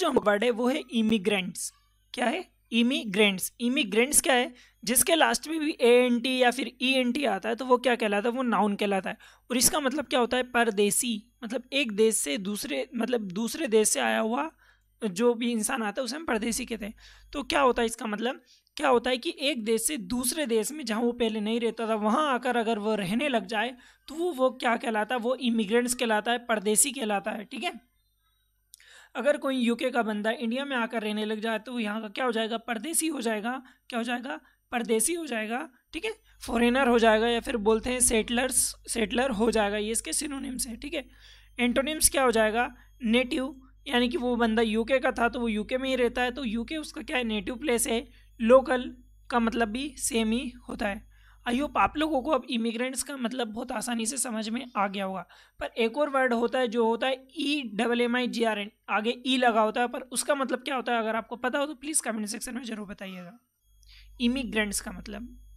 जो हम वर्ड है वो है इमिग्रेंट्स क्या है इमिग्रेंट्स इमिग्रेंट्स क्या है जिसके लास्ट में भी ए एन टी या फिर ई एन टी आता है तो वो क्या कहलाता है वो नाउन कहलाता है और इसका मतलब क्या होता है परदेसी मतलब एक देश से दूसरे मतलब दूसरे देश से आया हुआ जो भी इंसान आता है उसे हम परदेसी कहते हैं तो क्या होता है इसका मतलब क्या होता है कि एक देश से दूसरे देश में जहाँ वो पहले नहीं रहता था वहाँ आकर अगर वो रहने लग जाए तो वो वो क्या कहलाता है वो इमिग्रेंट्स कहलाता है परदेसी कहलाता है ठीक है अगर कोई यूके का बंदा इंडिया में आकर रहने लग जाए तो यहाँ का क्या हो जाएगा परदेसी हो जाएगा क्या हो जाएगा परदेसी हो जाएगा ठीक है फॉरेनर हो जाएगा या फिर बोलते हैं सेटलर्स सेटलर हो जाएगा ये इसके सिनोनिम्स हैं ठीक है एंटोनिम्स क्या हो जाएगा नेटिव यानी कि वो बंदा यूके का था तो वो यूके में ही रहता है तो यूके उसका क्या है नेटिव प्लेस है लोकल का मतलब भी सेम ही होता है आई होप आप लोगों को अब इमिग्रेंट्स का मतलब बहुत आसानी से समझ में आ गया होगा पर एक और वर्ड होता है जो होता है E double M I G R N आगे ई e लगा होता है पर उसका मतलब क्या होता है अगर आपको पता हो तो प्लीज़ कमेंट सेक्शन में ज़रूर बताइएगा इमिग्रेंट्स का मतलब